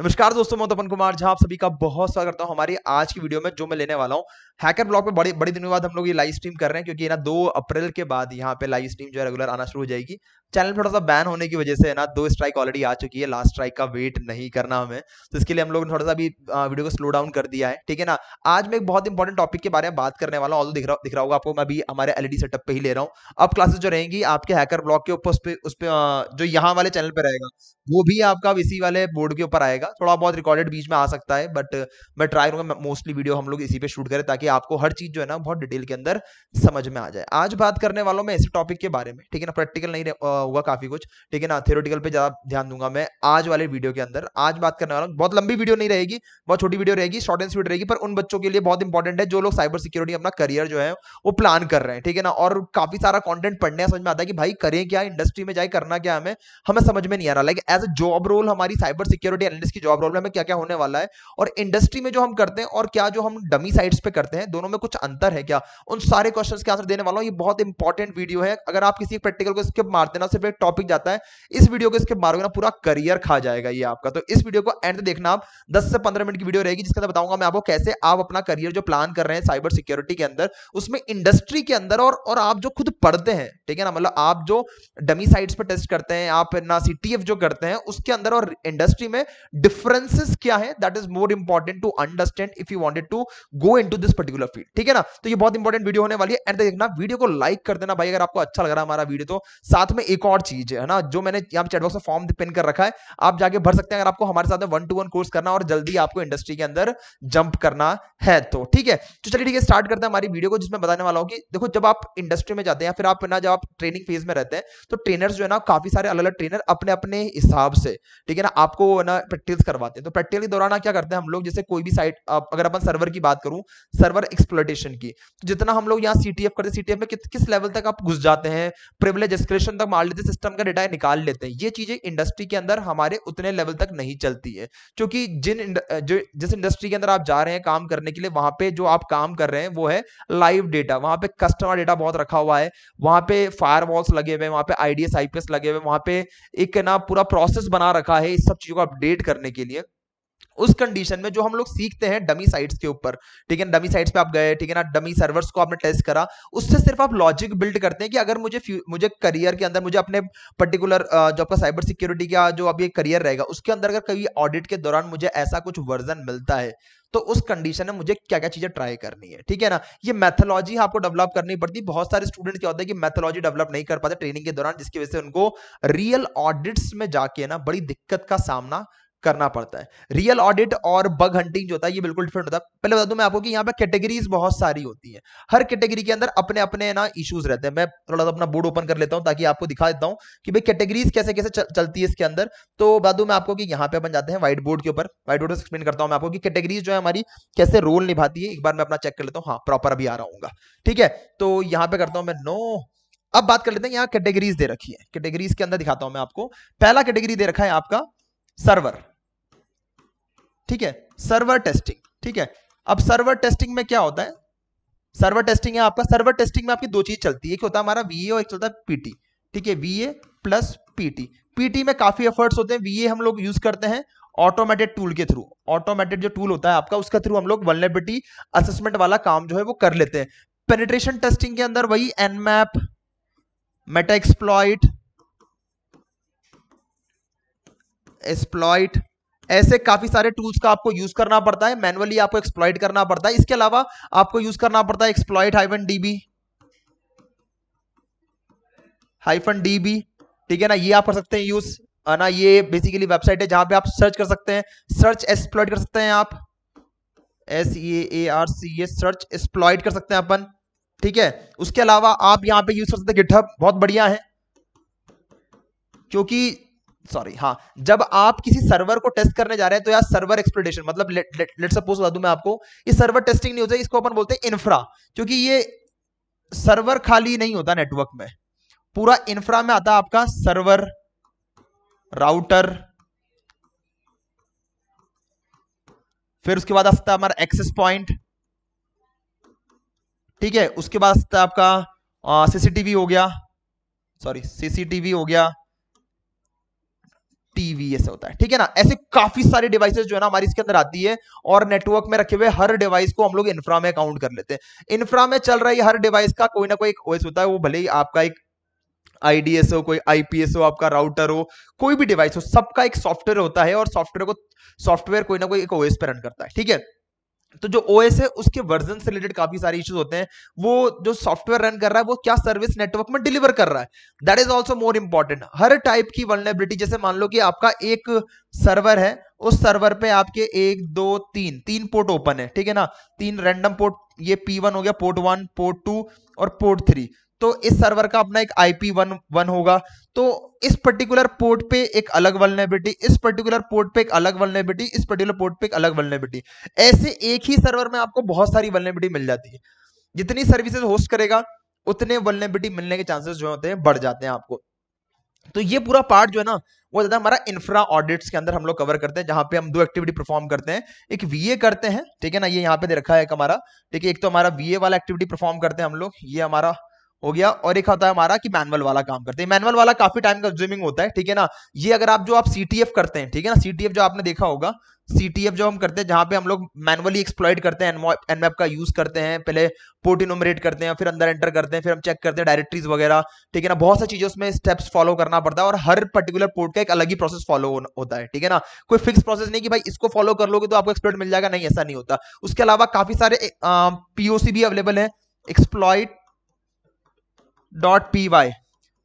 नमस्कार दोस्तों मैं तपन कुमार झा आप सभी का बहुत स्वागत करता हूं हमारी आज की वीडियो में जो मैं लेने वाला हूं हैकर ब्लॉग पे बड़े बड़े दिनों बाद हम लोग ये लाइव स्ट्रीम कर रहे हैं क्योंकि ना दो अप्रैल के बाद यहाँ पे लाइव स्ट्रीम जो है रेगुलर आना शुरू हो जाएगी चैनल थोड़ा सा बैन होने की वजह से है ना दो स्ट्राइक ऑलरेडी आ चुकी है लास्ट स्ट्राइक का वेट नहीं करना हमें तो इसके लिए हम लोग ने थोड़ा सा अभी वीडियो को स्लो डाउन कर दिया है ठीक है ना आज मैं एक बहुत इंपॉर्टेंट टॉपिक के बारे में बात करने वाला हूँ दिख रहा दिख रहा होगा आपको मैं अभी हमारे एलईडी सेटअप e पे ही ले रहा हूँ अब क्लासेस जो रहेंगी आपके हैकर ब्लॉक के ऊपर उस पर उस पर जो यहाँ वाले चैनल पर रहेगा वो भी आपका इसी वाले बोर्ड के ऊपर आएगा थोड़ा बहुत रिकॉर्डेड बीच में आ सकता है बट मैं ट्राई करूंगा मोस्टली वीडियो हम लोग इसी पे शूट करें ताकि आपको हर चीज जो है ना बहुत डिटेल के अंदर समझ में आ जाए आज बात करने वालों में ऐसे टॉपिक के बारे में ठीक है ना प्रैक्टिकल नहीं होगा काफी कुछ ठीक है ना थेरोटिकल पे ज्यादा ध्यान दूंगा मैं आज वाले वीडियो के अंदर आज बात करने वाला हूँ बहुत लंबी वीडियो नहीं रहेगी बहुत छोटी वीडियो रहेगी शॉर्ट एंड स्वीट रहेगी पर उन बच्चों के लिए बहुत इंपॉर्टेंट है जो लोग साइबर सिक्योरिटी अपना करियर जो है वो प्लान कर रहे हैं ठीक है ना और काफी सारा कॉन्टेंट पढ़ने समझ में आता है कि भाई करें क्या इंडस्ट्री में जाए करना क्या हमें हमें समझ में नहीं आ रहा like as a job role हमारी साइबर सिक्योरिटी एनालिस्ट की जॉब रोल में हमें क्या क्या होने वाला है और इंडस्ट्री में जो हम करते हैं और क्या जो हम डमी साइट्स पे करते हैं दोनों में कुछ अंतर है क्या उन सारे क्वेश्चन के आंसर देने वाला हूँ ये बहुत इंपॉर्टेंट वीडियो है अगर आप किसी प्रैक्टिकल को स्किप मारते ना सिर्फ एक टॉपिक जाता है इस वीडियो को इसके मारोगे ना पूरा करियर खा जाएगा ये आपका तो इस वीडियो को एंड देखना आप दस से पंद्रह मिनट की वीडियो रहेगी जिसके अंदर बताऊंगा मैं आपको कैसे आप अपना करियर जो प्लान कर रहे हैं साइबर सिक्योरिटी के अंदर उसमें इंडस्ट्री के अंदर और और आप जो खुद पढ़ते हैं ठीक है ना मतलब आप जो डमी साइट्स पर टेस्ट करते हैं आप ना सी जो करते हैं उसके अंदर और इंडस्ट्री में डिफरेंसेस क्या है that is more important to understand if you wanted to go in this particular field ठीक है ना तो ये बहुत इंपॉर्टेंट वीडियो होने वाली है एंड देखना वीडियो को लाइक कर देना भाई अगर आपको अच्छा लग रहा है हमारा वीडियो तो साथ में एक एक और चीज है ना जो मैंने यहाँ चैटबॉक्स में फॉर्म पिन कर रखा है आप जाके भर सकते हैं अगर आपको हमारे साथ में वन टू वन कोर्स करना और जल्दी आपको इंडस्ट्री के अंदर जंप करना है तो ठीक है तो चलिए ठीक है स्टार्ट करते हैं हमारी वीडियो को जिसमें बताने वाला हूँ कि देखो जब आप इंडस्ट्री में जाते हैं या फिर आप ना जब आप ट्रेनिंग फेज में रहते हैं तो ट्रेनर जो है ना काफी सारे अलग अलग ट्रेनर अपने अपने हिसाब से ठीक है ना आपको ना प्रैक्टिस करवाते हैं तो प्रैक्टिकल के दौरान क्या करते हैं हम लोग जैसे कोई भी साइट अगर अपन सर्वर की बात करूं सर्वर एक्सप्लोटेशन की तो जितना हम लोग यहाँ सीटीएफ करते हैं सीटीएफ में किस लेवल तक आप घुस जाते हैं प्रिविलेज एक्सक्रेशन तक निकाल लेते सिस्टम का डेटा निकाल लेते हैं ये चीजें इंडस्ट्री के अंदर हमारे उतने लेवल तक नहीं चलती है क्योंकि जिन जो जिस इंडस्ट्री के अंदर आप जा रहे हैं काम करने के लिए वहां पे जो आप काम कर रहे हैं वो है लाइव डेटा वहां पे कस्टमर डेटा बहुत रखा हुआ है वहां पे फायर लगे हुए वहां पे आईडीएस आईपीएस लगे हुए वहां पे एक ना पूरा प्रोसेस बना रखा है इस सब चीजों को अपडेट करने के लिए उस कंडीशन में जो हम लोग सीखते हैं डमी साइट्स के ऊपर ठीक है डमी साइट्स पे आप गए ठीक है ना डमी सर्वर्स को आपने टेस्ट करा उससे सिर्फ आप लॉजिक बिल्ड करते हैं कि अगर मुझे मुझे करियर के अंदर मुझे अपने पर्टिकुलर जो आपका साइबर सिक्योरिटी का जो अभी करियर रहेगा उसके अंदर अगर कभी ऑडिट के दौरान मुझे ऐसा कुछ वर्जन मिलता है तो उस कंडीशन में मुझे क्या क्या चीजें ट्राई करनी है ठीक है ना ये मैथोलॉजी आपको डेवलप करनी पड़ती है बहुत सारे स्टूडेंट क्या होते हैं कि मैथोलॉजी डेवलप नहीं कर पाते ट्रेनिंग के दौरान जिसकी वजह से उनको रियल ऑडिट्स में जाके ना बड़ी दिक्कत का सामना करना पड़ता है रियल ऑडिट और बग हंटिंग जो होता है ये बिल्कुल डिफरेंट होता है पहले बता दूं मैं आपको कि यहाँ पे कैटेगरीज बहुत सारी होती हैं हर कैटेगरी के अंदर अपने अपने ना इश्यूज रहते हैं मैं थोड़ा सा अपना बोर्ड ओपन कर लेता हूँ ताकि आपको दिखा देता हूँ कि भाई कैटेगरीज कैसे कैसे चल, चलती है इसके अंदर तो बता दूं मैं आपको कि यहाँ पे अपन जाते हैं व्हाइट बोर्ड के ऊपर व्हाइट बोर्ड एक्सप्लेन करता हूँ मैं आपको कि कैटेगरीज जो है हमारी कैसे रोल निभाती है एक बार मैं अपना चेक कर लेता हूँ हाँ प्रॉपर अभी आ रहा हूँ ठीक है तो यहाँ पे करता हूँ मैं नो अब बात कर लेते हैं यहाँ कैटेगरीज दे रखी है कैटेगरीज के अंदर दिखाता हूँ मैं आपको पहला कैटेगरी दे रखा है आपका सर्वर ठीक है सर्वर टेस्टिंग ठीक है अब सर्वर टेस्टिंग में क्या होता है सर्वर टेस्टिंग है आपका सर्वर टेस्टिंग में आपकी दो चीज चलती है एक होता है हमारा वीए और एक चलता है पीटी ठीक है वीए प्लस पीटी पीटी में काफी एफर्ट्स होते हैं वीए हम लोग यूज करते हैं ऑटोमेटेड टूल के थ्रू ऑटोमेटेड जो टूल होता है आपका उसके थ्रू हम लोग वनलेबिलिटी असेसमेंट वाला काम जो है वो कर लेते हैं पेनिट्रेशन टेस्टिंग के अंदर वही एनमैप मेटा एक्सप्लॉइट एक्सप्लॉइट ऐसे काफी सारे टूल्स का आपको यूज करना पड़ता है मैनुअली आपको एक्सप्लॉइट करना पड़ता है इसके अलावा आपको यूज करना पड़ता है exploit hyphen DB hyphen DB ठीक है ना ये आप कर सकते हैं यूज ना ये बेसिकली वेबसाइट है जहां पे आप सर्च कर सकते हैं सर्च एक्सप्लॉइट कर सकते हैं आप S A R C A search exploit कर सकते हैं अपन ठीक है उसके अलावा आप यहाँ पे यूज कर सकते हैं गिटहब बहुत बढ़िया है क्योंकि सॉरी हाँ जब आप किसी सर्वर को टेस्ट करने जा रहे हैं तो यार सर्वर एक्सप्लेटेशन मतलब लेट सपोज बता दूं मैं आपको ये सर्वर टेस्टिंग नहीं होता इसको अपन बोलते हैं इंफ्रा क्योंकि ये सर्वर खाली नहीं होता नेटवर्क में पूरा इंफ्रा में आता आपका सर्वर राउटर फिर उसके बाद आता हमारा एक्सेस पॉइंट ठीक है उसके बाद आता आपका सीसीटीवी हो गया सॉरी सीसीटीवी हो गया टीवीएस होता है ठीक है ना ऐसे काफी सारे डिवाइसेस जो है ना हमारी इसके अंदर आती है और नेटवर्क में रखे हुए हर डिवाइस को हम लोग इंफ्रा में काउंट कर लेते हैं इंफ्रा में चल रही हर डिवाइस का कोई ना कोई एक ओएस होता है वो भले ही आपका एक आईडीएस हो कोई आईपीएस हो आपका राउटर हो कोई भी डिवाइस हो सबका एक सॉफ्टवेयर होता है और सॉफ्टवेयर को सॉफ्टवेयर कोई ना कोई एक ओएस पे रन करता है ठीक है तो जो ओ है उसके वर्जन से रिलेटेड काफी सारे इश्यूज होते हैं वो जो सॉफ्टवेयर रन कर रहा है वो क्या सर्विस नेटवर्क में डिलीवर कर रहा है that is also more important हर टाइप की वर्नेबिलिटी जैसे मान लो कि आपका एक सर्वर है उस सर्वर पे आपके एक दो तीन तीन पोर्ट ओपन है ठीक है ना तीन रैंडम पोर्ट ये पी वन हो गया पोर्ट वन पोर्ट टू और पोर्ट थ्री तो इस सर्वर का अपना एक आई पी वन वन होगा तो इस पर्टिकुलर पोर्ट पे एक अलग वलनेबिलिटी इस पर्टिकुलर पोर्ट पे एक अलग वलनेबिलिटी इस पर्टिकुलर पोर्ट पे एक अलग वलनेबिलिटी ऐसे एक ही सर्वर में आपको बहुत सारी वलनेबिलिटी मिल जाती है जितनी सर्विसेज होस्ट करेगा उतने वलनेबिलिटी मिलने के चांसेस जो होते हैं बढ़ जाते हैं आपको तो ये पूरा पार्ट जो है ना वो ज्यादा हमारा इंफ्रा ऑडिट्स के अंदर हम लोग कवर करते हैं जहां पे हम दो एक्टिविटी परफॉर्म करते हैं एक वीए करते हैं ठीक है ना ये यहाँ पे दे रखा है एक हमारा ठीक है एक तो हमारा वीए वाला एक्टिविटी परफॉर्म करते हैं हम लोग ये हमारा हो गया और एक होता है हमारा कि मैनुअल वाला काम करते हैं मैनुअल वाला काफी टाइम कंज्यूमिंग होता है ठीक है ना ये अगर आप जो आप सीटीएफ करते हैं ठीक है ना सीटीएफ जो आपने देखा होगा सीटीएफ जो हम करते हैं जहां पे हम लोग मैनुअली एक्सप्लॉइड करते हैं एनमैप का यूज करते हैं पहले पोर्ट इनोमरेट करते हैं फिर अंदर एंटर करते हैं फिर हम चेक करते हैं डायरेक्टरीज वगैरह ठीक है ना बहुत सारी चीजें उसमें स्टेप्स फॉलो करना पड़ता है और हर पर्टिकुलर पोर्ट का एक अलग ही प्रोसेस फॉलो होता है ठीक है ना कोई फिक्स प्रोसेस नहीं कि भाई इसको फॉलो कर लोगे तो आपको एक्सप्लॉइट मिल जाएगा नहीं ऐसा नहीं होता उसके अलावा काफी सारे पीओसी भी अवेलेबल है exploit dot P Y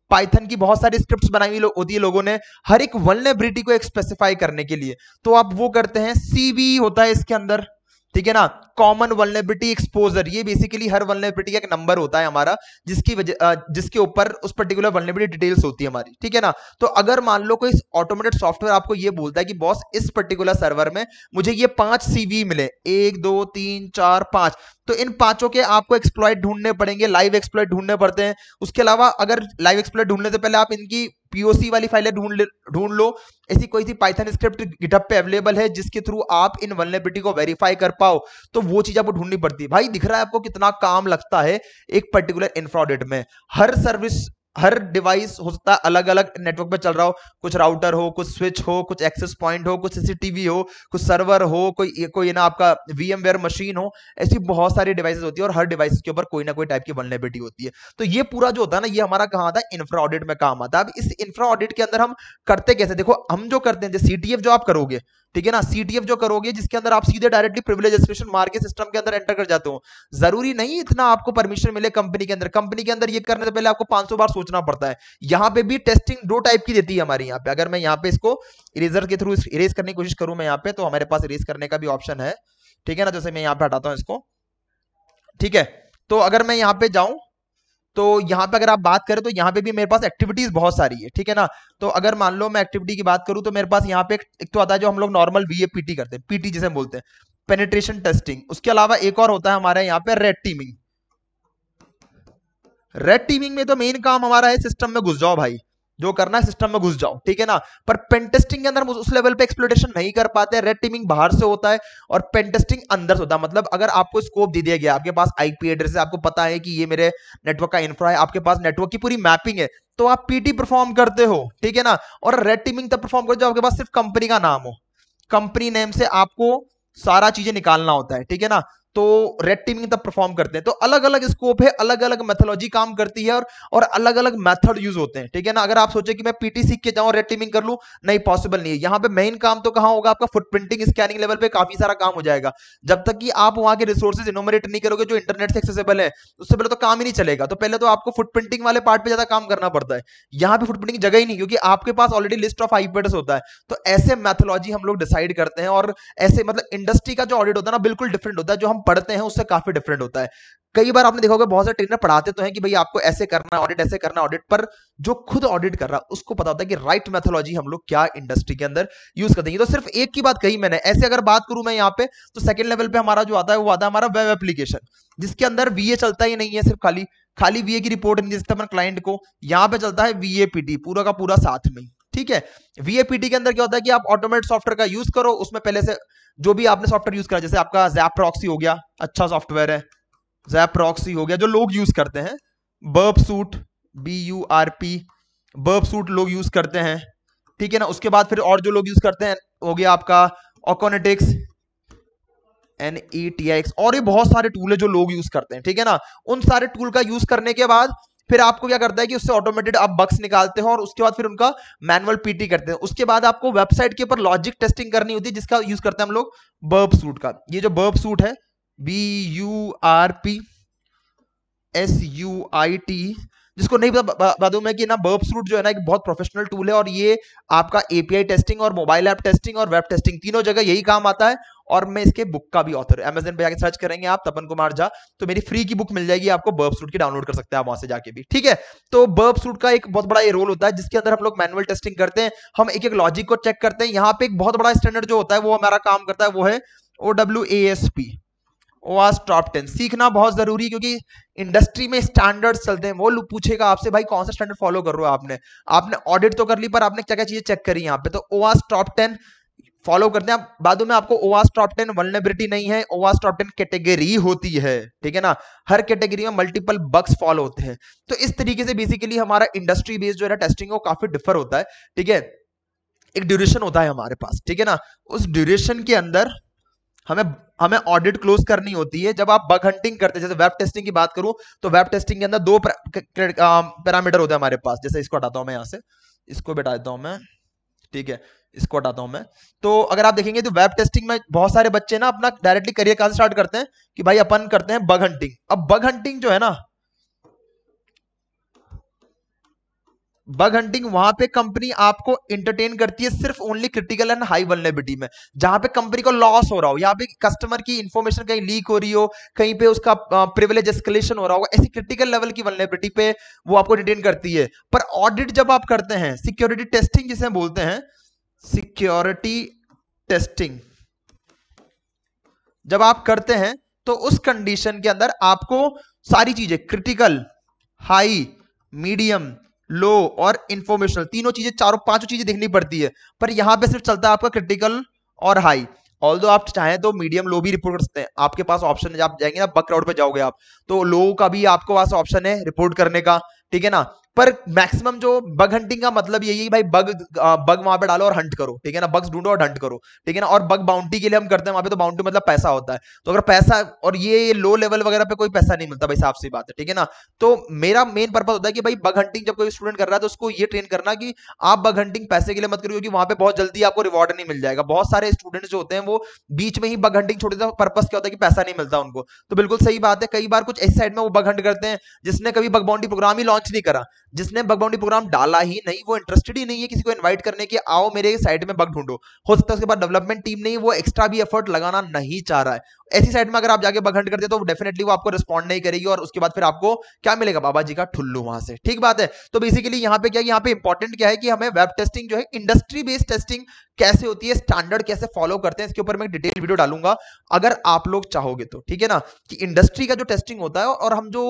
python की बहुत सारी स्क्रिप्ट्स बनाई हुई होती है लोगों ने हर एक वनलेबिलिटी को एक स्पेसिफाई करने के लिए तो आप वो करते हैं सी होता है इसके अंदर ठीक है ना कॉमन वर्नेबिलिटी एक्सपोजर ये बेसिकली हर वर्नेबिलिटी का एक नंबर होता है हमारा जिसकी वजह जिसके ऊपर उस पर्टिकुलर वर्नेबिलिटी डिटेल्स होती है हमारी ठीक है ना तो अगर मान लो कोई ऑटोमेटेड सॉफ्टवेयर आपको ये बोलता है कि बॉस इस पर्टिकुलर सर्वर में मुझे ये पांच सीवी मिले एक दो तीन चार पांच तो इन पांचों के आपको एक्सप्लॉयट ढूंढने पड़ेंगे लाइव एक्सप्लॉयट ढूंढने पड़ते हैं उसके अलावा अगर लाइव एक्सप्लॉयट ढूंढने से पहले आप इनकी पीओसी वाली फाइलें ढूंढ ढूंढ लो ऐसी कोई सी पाइथन स्क्रिप्ट गिटअप पे अवेलेबल है जिसके थ्रू आप इन वनलेबिलिटी को वेरीफाई कर पाओ तो वो चीज आपको ढूंढनी पड़ती है भाई दिख रहा है आपको कितना काम लगता है एक पर्टिकुलर इन्फ्रॉडेट में हर सर्विस हर डिवाइस हो सकता है अलग अलग नेटवर्क पे चल रहा हो कुछ राउटर हो कुछ स्विच हो कुछ एक्सेस पॉइंट हो कुछ सीसीटीवी हो कुछ सर्वर हो कोई कोई ना आपका वीएम मशीन हो ऐसी बहुत सारी डिवाइसेस होती है और हर डिवाइस के ऊपर कोई ना कोई टाइप की वनलेबिलिटी होती है तो ये पूरा जो होता है ना ये हमारा कहाँ आता है इंफ्रा ऑडिट में काम आता है अब इस इंफ्रा ऑडिट के अंदर हम करते कैसे देखो हम जो करते हैं सी टी जो आप करोगे ठीक है ना सीडीएफ जो करोगे जिसके अंदर आप सीधे डायरेक्टली प्रिविलेज एक्सप्रेशन मार के सिस्टम के अंदर एंटर कर जाते हो जरूरी नहीं इतना आपको परमिशन मिले कंपनी के अंदर कंपनी के अंदर ये करने से पहले आपको 500 बार सोचना पड़ता है यहाँ पे भी टेस्टिंग दो टाइप की देती है हमारे यहाँ पे अगर मैं यहाँ पे इसको इरेजर के थ्रू इरेज करने की कोशिश करूँ मैं यहाँ पे तो हमारे पास इरेज करने का भी ऑप्शन है ठीक है ना जैसे मैं यहाँ पे हटाता हूँ इसको ठीक है तो अगर मैं यहाँ पे जाऊं तो यहाँ पे अगर आप बात करें तो यहाँ पे भी मेरे पास एक्टिविटीज बहुत सारी है ठीक है ना तो अगर मान लो मैं एक्टिविटी की बात करूँ तो मेरे पास यहाँ पे एक तो आता है जो हम लोग नॉर्मल वी करते हैं पीटी जिसे बोलते हैं पेनेट्रेशन टेस्टिंग उसके अलावा एक और होता है हमारे यहाँ पे रेड टीमिंग रेड टीमिंग में तो मेन काम हमारा है सिस्टम में घुस जाओ भाई जो करना है सिस्टम में घुस जाओ ठीक है ना पर पेंटेस्टिंग के अंदर उस लेवल पे एक्सप्लोटेशन नहीं कर पाते रेड टीमिंग बाहर से होता है और पेंटेस्टिंग अंदर से होता है मतलब अगर आपको स्कोप दे दिया गया आपके पास आईपी एड्रेस है आपको पता है कि ये मेरे नेटवर्क का इंफ्रा है आपके पास नेटवर्क की पूरी मैपिंग है तो आप पीटी परफॉर्म करते हो ठीक है ना और रेड टीमिंग तब परफॉर्म करते हो आपके पास सिर्फ कंपनी का नाम हो कंपनी नेम से आपको सारा चीजें निकालना होता है ठीक है ना तो रेड टीमिंग तब परफॉर्म करते हैं तो अलग अलग स्कोप है अलग अलग मैथोलॉजी काम करती है और और अलग अलग मेथड यूज होते हैं ठीक है ना अगर आप सोचे कि मैं पीटी सीख के जाऊं रेड टीमिंग कर लूं नहीं पॉसिबल नहीं है यहां पे मेन काम तो कहां होगा आपका फुटप्रिंटिंग स्कैनिंग लेवल पे काफी सारा काम हो जाएगा जब तक कि आप वहां के रिसोर्सेज इनोमरेट नहीं करोगे जो इंटरनेट से एक्सेसिबल है उससे पहले तो काम ही नहीं चलेगा तो पहले तो आपको फुटप्रिंटिंग वाले पार्ट पे ज्यादा काम करना पड़ता है यहाँ पे फुटप्रिंटिंग जगह ही नहीं क्योंकि आपके पास ऑलरेडी लिस्ट ऑफ आईपेड्स होता है तो ऐसे मैथोलॉजी हम लोग डिसाइड करते हैं और ऐसे मतलब इंडस्ट्री का जो ऑडिट होता है ना बिल्कुल डिफरेंट होता है जो हम हम पढ़ते हैं उससे काफी डिफरेंट होता है कई बार आपने देखा होगा बहुत सारे ट्रेनर पढ़ाते तो हैं कि भाई आपको ऐसे करना है ऑडिट ऐसे करना ऑडिट पर जो खुद ऑडिट कर रहा है उसको पता होता है कि राइट मेथोलॉजी हम लोग क्या इंडस्ट्री के अंदर यूज कर देंगे तो सिर्फ एक की बात कही मैंने ऐसे अगर बात करूं मैं यहाँ पे तो सेकंड लेवल पे हमारा जो आता है वो आता है हमारा वेब एप्लीकेशन जिसके अंदर वीए चलता ही नहीं है सिर्फ खाली खाली वीए की रिपोर्ट नहीं देता क्लाइंट को यहाँ पे चलता है वीएपीटी पूरा का पूरा साथ में ठीक है वीएपीटी के अंदर क्या होता है कि आप ऑटोमेट सॉफ्टवेयर का यूज करो उसमें पहले से जो भी आपने सॉफ्टवेयर यूज करा जैसे आपका जैप्रॉक्सी हो गया अच्छा सॉफ्टवेयर है जैप्रॉक्सी हो गया जो लोग यूज करते हैं Burp Suite B U R P Burp Suite लोग यूज करते हैं ठीक है ना उसके बाद फिर और जो लोग यूज करते हैं हो गया आपका Acunetix N E T X और ये बहुत सारे टूल है जो लोग यूज करते हैं ठीक है ना उन सारे टूल का यूज करने के बाद फिर आपको क्या करता है कि उससे ऑटोमेटेड आप बक्स निकालते हो और उसके बाद फिर उनका मैनुअल पीटी करते हैं उसके बाद आपको वेबसाइट के ऊपर लॉजिक टेस्टिंग करनी होती है जिसका यूज करते हैं हम लोग बर्ब सूट का ये जो बर्ब सूट है B U R P S U I T जिसको नहीं दू मैं कि ना बर्ब सूट जो है ना एक बहुत प्रोफेशनल टूल है और ये आपका एपीआई टेस्टिंग और मोबाइल ऐप टेस्टिंग और वेब टेस्टिंग तीनों जगह यही काम आता है और मैं इसके बुक का भी ऑथर अमेजन पे जाके सर्च करेंगे आप तपन कुमार झा तो मेरी फ्री की बुक मिल जाएगी आपको बर्ब सूट की डाउनलोड कर सकते हैं आप वहां से जाके भी ठीक है तो बर्ब सूट का एक बहुत बड़ा ये रोल होता है जिसके अंदर हम लोग मैनुअल टेस्टिंग करते हैं हम एक एक लॉजिक को चेक करते हैं यहाँ पे एक बहुत बड़ा स्टैंडर्ड जो होता है वो हमारा काम करता है वो है O W A S P was top ten सीखना बहुत जरूरी है क्योंकि इंडस्ट्री में स्टैंडर्ड्स चलते हैं वो पूछेगा आपसे भाई कौन सा स्टैंडर्ड फॉलो कर रहे हो आपने आपने ऑडिट तो कर ली पर आपने क्या क्या चीजें चेक करी यहाँ पे तो ओवास टॉप टेन फॉलो करते हैं बाद में आपको ओवास टॉप टेन वर्नेबिलिटी नहीं है ओवास टॉप टेन कैटेगरी होती है ठीक है ना हर कैटेगरी में मल्टीपल बग्स फॉलो होते हैं तो इस तरीके से बेसिकली हमारा इंडस्ट्री बेस्ड जो है टेस्टिंग वो काफी डिफर होता है ठीक है एक ड्यूरेशन होता है हमारे पास ठीक है ना उस ड्यूरेशन के अंदर हमें हमें ऑडिट क्लोज करनी होती है जब आप बग हंटिंग करते हैं जैसे वेब टेस्टिंग की बात करूं तो वेब टेस्टिंग के अंदर दो पैरामीटर होते हैं हमारे पास जैसे इसको हटाता हूं मैं यहाँ से इसको बैठा देता हूं मैं ठीक है इसको हटाता हूं मैं तो अगर आप देखेंगे तो वेब टेस्टिंग में बहुत सारे बच्चे ना अपना डायरेक्टली करियर कहां से स्टार्ट करते हैं कि भाई अपन करते हैं बग हंटिंग अब बग हंटिंग जो है ना बग हंटिंग वहां पे कंपनी आपको इंटरटेन करती है सिर्फ only critical and high vulnerability में जहां पे कंपनी को लॉस हो रहा हो यहाँ पे कस्टमर की इंफॉर्मेशन कहीं लीक हो रही हो कहीं पे उसका प्रिविलेज एस्कलेशन हो रहा होगा ऐसी क्रिटिकल लेवल की वनरेबिलिटी पे वो आपको डिटेन करती है पर ऑडिट जब आप करते हैं सिक्योरिटी टेस्टिंग जिसे हम बोलते हैं सिक्योरिटी टेस्टिंग जब आप करते हैं तो उस कंडीशन के अंदर आपको सारी चीजें क्रिटिकल हाई मीडियम लो और इन्फॉर्मेशनल तीनों चीजें चारों पांचों चीजें देखनी पड़ती है पर यहाँ पे सिर्फ चलता है आपका क्रिटिकल और हाई ऑल आप चाहें तो मीडियम लो भी रिपोर्ट कर सकते हैं आपके पास ऑप्शन है आप जाएंगे ना बक क्राउड पर जाओगे आप तो लो का भी आपके पास ऑप्शन है रिपोर्ट करने का ठीक है ना पर मैक्सिमम जो बग हंटिंग का मतलब यही है भाई बग बग वहां पे डालो और हंट करो ठीक है ना बग्स ढूंढो और हंट करो ठीक है ना और बग बाउंटी के लिए हम करते हैं वहां पे तो बाउंटी मतलब पैसा होता है तो अगर पैसा और ये लो लेवल वगैरह पे कोई पैसा नहीं मिलता भाई साफ सी बात है ठीक है ना तो मेरा मेन पर्पज होता है कि भाई बग हंटिंग जब कोई स्टूडेंट कर रहा है तो उसको ये ट्रेन करना कि आप बग हंटिंग पैसे के लिए मत करो क्योंकि वहां पर बहुत जल्दी आपको रिवॉर्ड नहीं मिल जाएगा बहुत सारे स्टूडेंट्स जो होते हैं वो बीच में ही बग हंटिंग छोड़ हैं पर्पज क्या होता है कि पैसा नहीं मिलता उनको तो बिल्कुल सही बात है कई बार कुछ ऐसी साइड में वो बग हंट करते हैं जिसने कभी बग बाउंड्री प्रोग्राम ही लॉन्च नहीं करा जिसने बग बाउंड्री प्रोग्राम डाला ही नहीं वो इंटरेस्टेड ही नहीं है किसी को इनवाइट करने की आओ मेरे साइड में बग ढूंढो हो सकता है उसके बाद डेवलपमेंट टीम ने वो एक्स्ट्रा भी एफर्ट लगाना नहीं चाह रहा है ऐसी साइड में अगर आप जाके बग हंड करते तो डेफिनेटली वो आपको रिस्पॉन्ड नहीं करेगी और उसके बाद फिर आपको क्या मिलेगा बाबा जी का ठुल्लू वहां से ठीक बात है तो बेसिकली यहाँ पे क्या यहाँ पे इंपॉर्टेंट क्या है कि हमें वेब टेस्टिंग जो है इंडस्ट्री बेस्ड टेस्टिंग कैसे होती है स्टैंडर्ड कैसे फॉलो करते हैं इसके ऊपर मैं डिटेल वीडियो डालूंगा अगर आप लोग चाहोगे तो ठीक है ना कि इंडस्ट्री का जो टेस्टिंग होता है और हम जो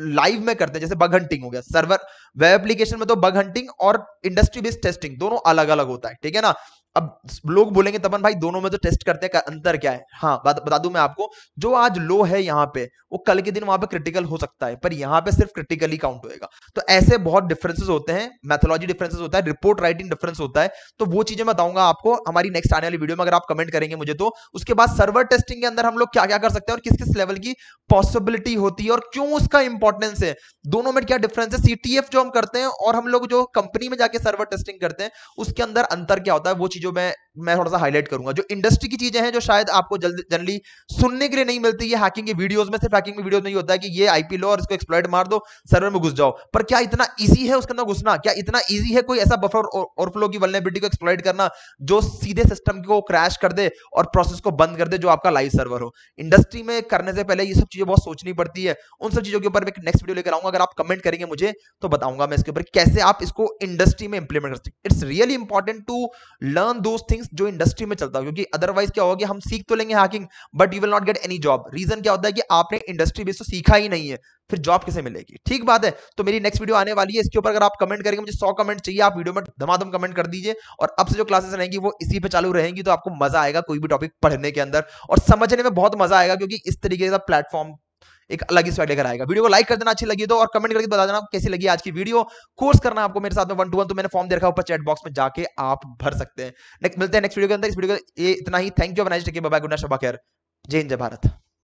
लाइव में करते हैं जैसे बग हंटिंग हो गया सर्वर वेब एप्लीकेशन में तो बग हंटिंग और इंडस्ट्री बेस्ड टेस्टिंग दोनों अलग अलग होता है ठीक है ना अब लोग बोलेंगे तपन भाई दोनों में तो टेस्ट करते हैं अंतर क्या है हाँ बता दू मैं आपको जो आज लो है यहाँ पे वो कल के दिन वहां पे क्रिटिकल हो सकता है पर यहाँ पे सिर्फ क्रिटिकल ही काउंट होएगा तो ऐसे बहुत डिफरेंसेस होते हैं मैथोलॉजी डिफरेंसेस होता है रिपोर्ट राइटिंग डिफरेंस होता है तो वो चीजें बताऊंगा आपको हमारी नेक्स्ट आने वाली वीडियो में अगर आप कमेंट करेंगे मुझे तो उसके बाद सर्वर टेस्टिंग के अंदर हम लोग क्या क्या कर सकते हैं और किस किस लेवल की पॉसिबिलिटी होती है और क्यों उसका इंपॉर्टेंस है दोनों में क्या डिफरेंस है सी जो हम करते हैं और हम लोग जो कंपनी में जाके सर्वर टेस्टिंग करते हैं उसके अंदर अंतर क्या होता है वो चीजों जो मैं मैं थोड़ा सा हाईलाइट करूंगा जो इंडस्ट्री की चीजें हैं जो शायद आपको जनरली सुनने के लिए नहीं मिलती ये हैकिंग के वीडियोस में सिर्फ हैकिंग में वीडियोस में होता है कि ये आईपी लो और इसको एक्सप्लॉइट मार दो सर्वर में घुस जाओ पर क्या इतना ईजी है उसके अंदर घुसना क्या इतना ईजी है कोई ऐसा बफर और फ्लो की वलनेबिलिटी को एक्सप्लॉइट करना जो सीधे सिस्टम को क्रैश कर दे और प्रोसेस को बंद कर दे जो आपका लाइव सर्वर हो इंडस्ट्री में करने से पहले ये सब चीजें बहुत सोचनी पड़ती है उन सब चीजों के ऊपर नेक्स्ट वीडियो लेकर आऊंगा अगर आप कमेंट करेंगे मुझे तो बताऊंगा मैं इसके ऊपर कैसे आप इसको इंडस्ट्री में इंप्लीमेंट कर सकते it's really important to learn those things जो इंडस्ट्री में चलता हो क्योंकि अदरवाइज क्या होगा हम सीख तो लेंगे hacking but you will not get any job reason क्या होता है कि आपने इंडस्ट्री बेस तो सीखा ही नहीं है फिर जॉब कैसे मिलेगी ठीक बात है तो मेरी नेक्स्ट वीडियो आने वाली है इसके ऊपर अगर आप कमेंट करेंगे मुझे सौ कमेंट चाहिए आप वीडियो में धमाधम कमेंट कर दीजिए और अब से जो क्लासेस रहेंगी वो इसी पे चालू रहेंगी तो आपको मजा आएगा कोई भी टॉपिक पढ़ने के अंदर और समझने में बहुत मजा आएगा क्योंकि इस तरीके का प्लेटफॉर्म एक अलग ही स्वेट लेकर आएगा वीडियो को लाइक कर देना अच्छी लगी तो और कमेंट करके बता देना कैसी लगी आज की वीडियो कोर्स करना आपको मेरे साथ में वन टू वन तो मैंने फॉर्म दे रखा ऊपर चैट बॉक्स में जाके आप भर सकते हैं नेक्स्ट मिलते हैं नेक्स्ट वीडियो के अंदर इस वीडियो ये इतना ही thank you nice bye good जय हिंद जय भारत